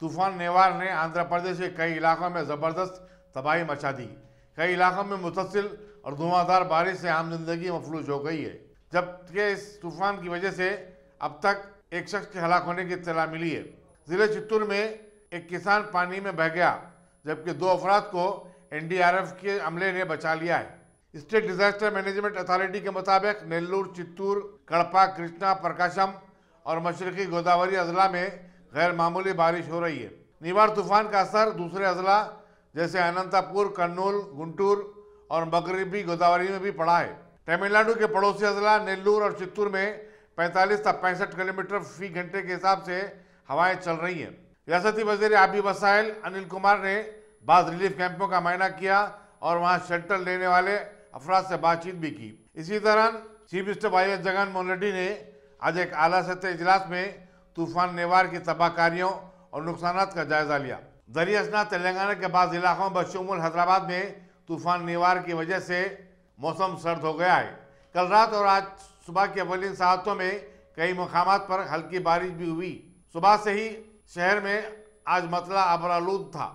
तूफान नेवार ने आंध्र प्रदेश के कई इलाकों में ज़बरदस्त तबाही मचा दी कई इलाकों में मुतसिल और धुआंधार बारिश से आम जिंदगी मफलूज हो गई है जबकि इस तूफान की वजह से अब तक एक शख्स के हलाक होने की इतला मिली है ज़िले चित्तूर में एक किसान पानी में बह गया जबकि दो अफराद को एनडीआरएफ के अमले ने बचा लिया है स्टेट डिजास्टर मैनेजमेंट अथॉरिटी के मुताबिक नेल्लूर चित्तूर कड़पा कृष्णा प्रकाशम और मशरकी गोदावरी अजला में गैर मामूली बारिश हो रही है निवार तूफान का असर दूसरे अजला जैसे अनंतापुर कन्नूल गुंटूर और मगरबी गोदावरी में भी पड़ा है तमिलनाडु के पड़ोसी अजला नेल्लूर और चित्तूर में 45 तक पैंसठ किलोमीटर फी घंटे के हिसाब से हवाएं चल रही हैं रियाती वजीर आबी वसाइल अनिल कुमार ने बाद रिलीफ कैंपों का मायना किया और वहाँ शेल्टर लेने वाले अफराद से बातचीत भी की इसी दौरान chief minister Y S Jagan Mohan Reddy ने आज एक आला सतह इजलास में तूफान नेवार की तबाहकारियों और नुकसान का जायजा लिया दरियासना तेलंगाना के बाद इलाकों बशमूल हैदराबाद में तूफान नेवार की वजह से मौसम सर्द हो गया है कल रात और आज सुबह के अवलिन साहतों में कई मकाम पर हल्की बारिश भी हुई सुबह से ही शहर में आज मतला अबरालूद था